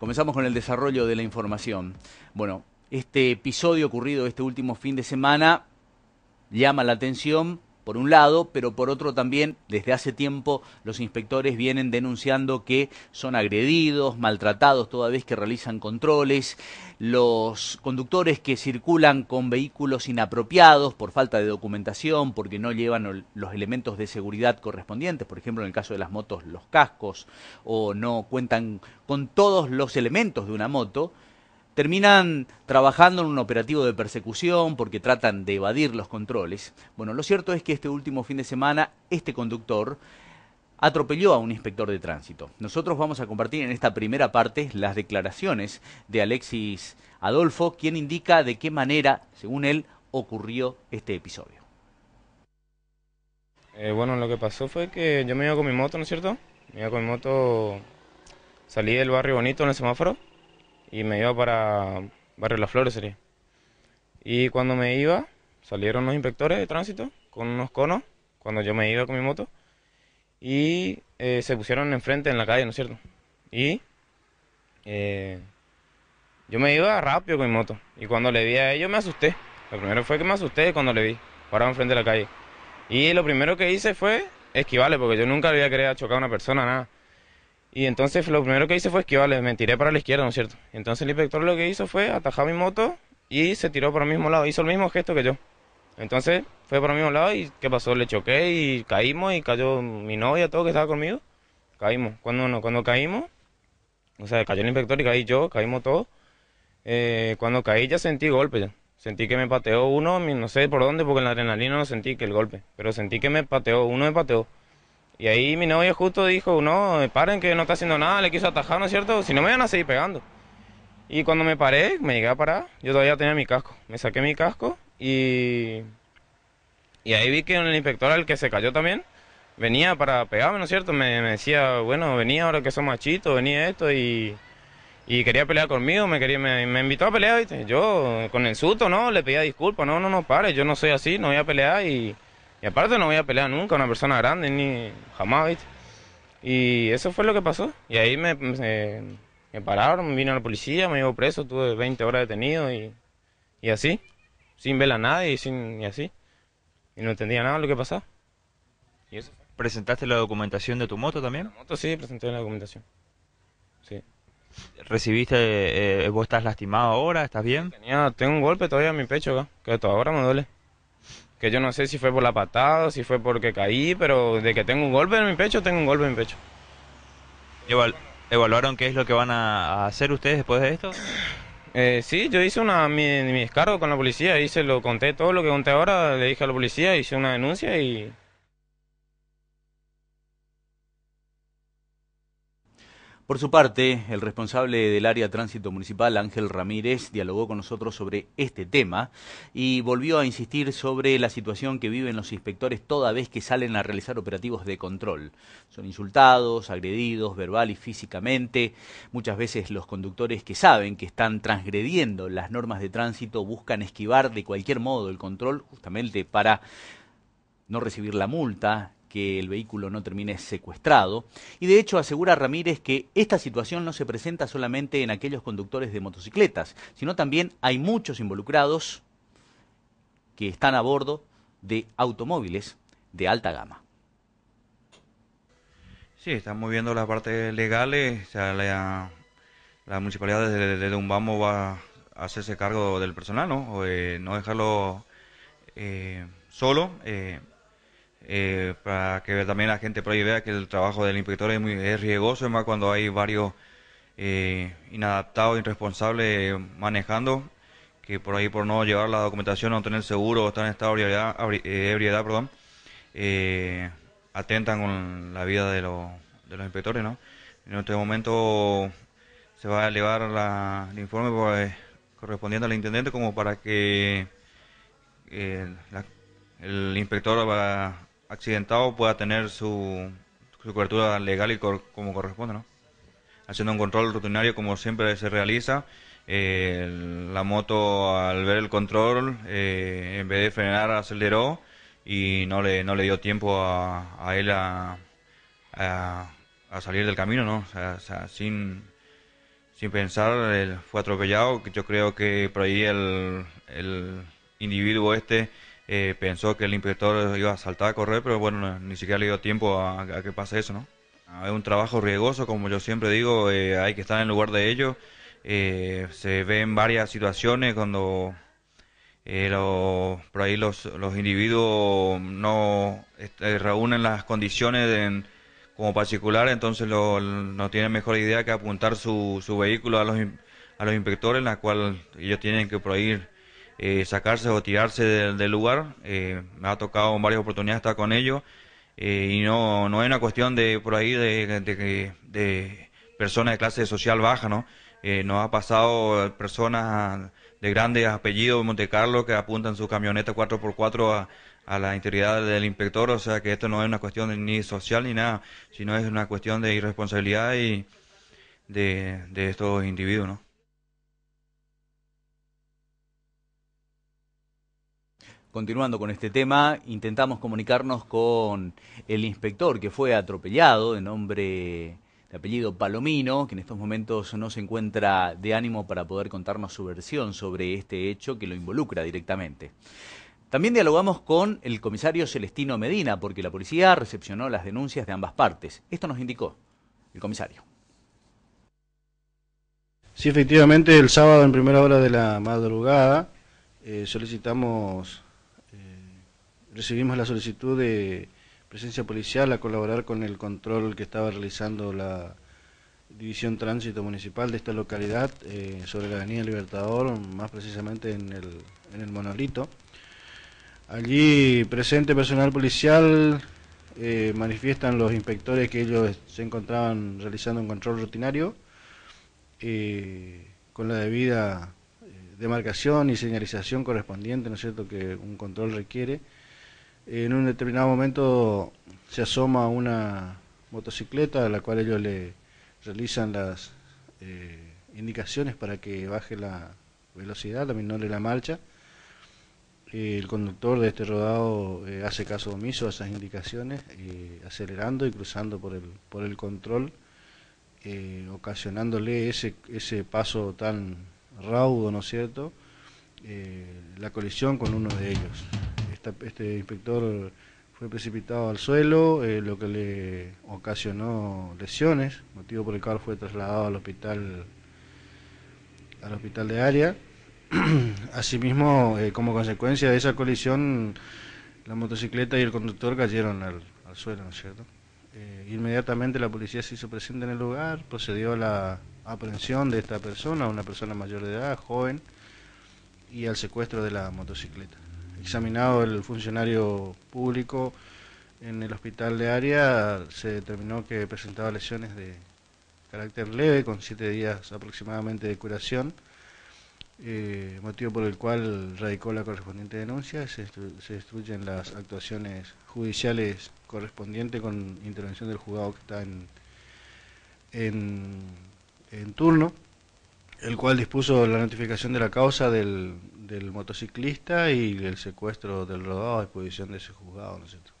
Comenzamos con el desarrollo de la información. Bueno, este episodio ocurrido este último fin de semana llama la atención por un lado, pero por otro también desde hace tiempo los inspectores vienen denunciando que son agredidos, maltratados toda vez que realizan controles, los conductores que circulan con vehículos inapropiados por falta de documentación, porque no llevan los elementos de seguridad correspondientes, por ejemplo en el caso de las motos los cascos o no cuentan con todos los elementos de una moto, terminan trabajando en un operativo de persecución porque tratan de evadir los controles. Bueno, lo cierto es que este último fin de semana este conductor atropelló a un inspector de tránsito. Nosotros vamos a compartir en esta primera parte las declaraciones de Alexis Adolfo, quien indica de qué manera, según él, ocurrió este episodio. Eh, bueno, lo que pasó fue que yo me iba con mi moto, ¿no es cierto? Me iba con mi moto, salí del barrio bonito en el semáforo y me iba para Barrio Las Flores sería. Y cuando me iba, salieron los inspectores de tránsito con unos conos, cuando yo me iba con mi moto, y eh, se pusieron enfrente en la calle, ¿no es cierto? Y eh, yo me iba rápido con mi moto, y cuando le vi a ellos me asusté. Lo primero fue que me asusté cuando le vi, parado enfrente de la calle. Y lo primero que hice fue esquivarle, porque yo nunca había querido chocar a una persona, nada. Y entonces lo primero que hice fue esquivarle, me tiré para la izquierda, ¿no es cierto? Entonces el inspector lo que hizo fue atajar mi moto y se tiró para el mismo lado, hizo el mismo gesto que yo. Entonces fue para el mismo lado y ¿qué pasó? Le choqué y caímos y cayó mi novia, todo que estaba conmigo. Caímos. Cuando, no, cuando caímos, o sea, cayó el inspector y caí yo, caímos todos. Eh, cuando caí ya sentí golpe ya. Sentí que me pateó uno, no sé por dónde, porque en la adrenalina no sentí que el golpe, pero sentí que me pateó, uno me pateó. Y ahí mi novia justo dijo, no, paren que no está haciendo nada, le quiso atajar, ¿no es cierto? Si no me van a seguir pegando. Y cuando me paré, me llegué a parar, yo todavía tenía mi casco. Me saqué mi casco y... Y ahí vi que el inspector, el que se cayó también, venía para pegarme, ¿no es cierto? Me, decía, bueno, venía ahora que son machito venía esto y... Y quería pelear conmigo, me, quería, me, me invitó a pelear, ¿viste? Yo, con el susto, ¿no? Le pedía disculpas, no, no, no, pare, yo no soy así, no voy a pelear y... Y aparte no voy a pelear nunca a una persona grande, ni jamás, ¿viste? Y eso fue lo que pasó. Y ahí me, me, me pararon, vino la policía, me llevó preso, tuve 20 horas detenido y, así. Sin ver a nadie y, sin, y así. Y no entendía nada de lo que pasaba. ¿Presentaste la documentación de tu moto también? La moto sí, presenté la documentación. Sí. ¿Recibiste, eh, eh, vos estás lastimado ahora, estás bien? Tenía, tengo un golpe todavía en mi pecho que hasta ahora me duele que yo no sé si fue por la patada, si fue porque caí, pero de que tengo un golpe en mi pecho, tengo un golpe en mi pecho. Eval ¿Evaluaron qué es lo que van a hacer ustedes después de esto? Eh, sí, yo hice una, mi, mi descargo con la policía, hice, lo conté todo lo que conté ahora, le dije a la policía, hice una denuncia y Por su parte, el responsable del área tránsito municipal, Ángel Ramírez, dialogó con nosotros sobre este tema y volvió a insistir sobre la situación que viven los inspectores toda vez que salen a realizar operativos de control. Son insultados, agredidos, verbal y físicamente. Muchas veces los conductores que saben que están transgrediendo las normas de tránsito buscan esquivar de cualquier modo el control justamente para no recibir la multa que el vehículo no termine secuestrado. Y de hecho asegura Ramírez que esta situación no se presenta solamente en aquellos conductores de motocicletas, sino también hay muchos involucrados que están a bordo de automóviles de alta gama. Sí, estamos viendo las partes legales, o sea, la, la municipalidad de, un vamos va a hacerse cargo del personal, ¿no? O, eh, no dejarlo eh, solo. Eh, eh, para que también la gente por ahí vea que el trabajo del inspector es muy riesgoso, es más cuando hay varios eh, inadaptados, irresponsables manejando, que por ahí por no llevar la documentación, no tener seguro, estar en estado de ebriedad, eh, perdón, atentan con la vida de, los, de los inspectores, ¿no? En este momento se va a elevar el informe correspondiente al intendente como para que el inspector va, accidentado pueda tener su, cobertura legal y como corresponde, ¿no? Haciendo un control rutinario como siempre se realiza, eh, la moto al ver el control, eh, en vez de frenar, aceleró y no le, no le dio tiempo a, él a, salir del camino, ¿no? sin, pensar, fue atropellado. Yo creo que por ahí el, el individuo este eh, pensó que el inspector iba a saltar a correr, pero bueno, ni siquiera le dio tiempo a, que pase eso, ¿no? Ah, es un trabajo riesgoso, como yo siempre digo, eh, hay que estar en el lugar de ellos. Se eh, se ven varias situaciones cuando por ahí los, individuos no este, reúnen las condiciones como particular, entonces no tienen mejor idea que apuntar su, su vehículo a los, a los inspectores, en la cual ellos tienen que prohibir eh, sacarse o tirarse del lugar. Eh, me ha tocado en varias oportunidades estar con ellos eh, y no, no es una cuestión de por ahí de, de personas de clase social baja, ¿no? nos ha pasado personas de grandes apellidos de Montecarlo que apuntan su camioneta 4x4 a, la integridad del inspector, o sea que esto no es una cuestión ni social ni nada, sino es una cuestión de irresponsabilidad y de, de estos individuos, ¿no? Continuando con este tema, intentamos comunicarnos con el inspector que fue atropellado de nombre de apellido Palomino, que en estos momentos no se encuentra de ánimo para poder contarnos su versión sobre este hecho que lo involucra directamente. También dialogamos con el comisario Celestino Medina, porque la policía recepcionó las denuncias de ambas partes. Esto nos indicó el comisario. Sí, efectivamente, el sábado en primera hora de la madrugada eh, solicitamos recibimos la solicitud de presencia policial a colaborar con el control que estaba realizando la División Tránsito Municipal de esta localidad eh, sobre la Avenida Libertador, más precisamente en el, en Monolito. Allí presente personal policial eh, manifiestan los inspectores que ellos se encontraban realizando un control rutinario eh, con la debida demarcación y señalización correspondiente, ¿no es cierto?, que un control requiere en un determinado momento se asoma una motocicleta a la cual ellos le realizan las eh, indicaciones para que baje la velocidad, la menor la marcha. El conductor de este rodado eh, hace caso omiso a esas indicaciones, eh, acelerando y cruzando por el, por el control, ocasionándole ese, ese paso tan raudo, ¿no es cierto?, la colisión con uno de ellos este inspector fue precipitado al suelo, eh, lo que le ocasionó lesiones, motivo por el cual fue trasladado al hospital al hospital de área. Asimismo, eh, como consecuencia de esa colisión, la motocicleta y el conductor cayeron al, suelo, ¿no es cierto? Eh, inmediatamente la policía se hizo presente en el lugar, procedió a la aprehensión de esta persona, una persona mayor de edad, joven, y al secuestro de la motocicleta examinado el funcionario público en el hospital de área, se determinó que presentaba lesiones de carácter leve, con siete días aproximadamente de curación, eh, motivo por el cual radicó la correspondiente denuncia, se, destruyen las actuaciones judiciales correspondientes con intervención del juzgado que está en, en turno el cual dispuso la notificación de la causa del, del motociclista y el secuestro del rodado a disposición de ese juzgado, ¿no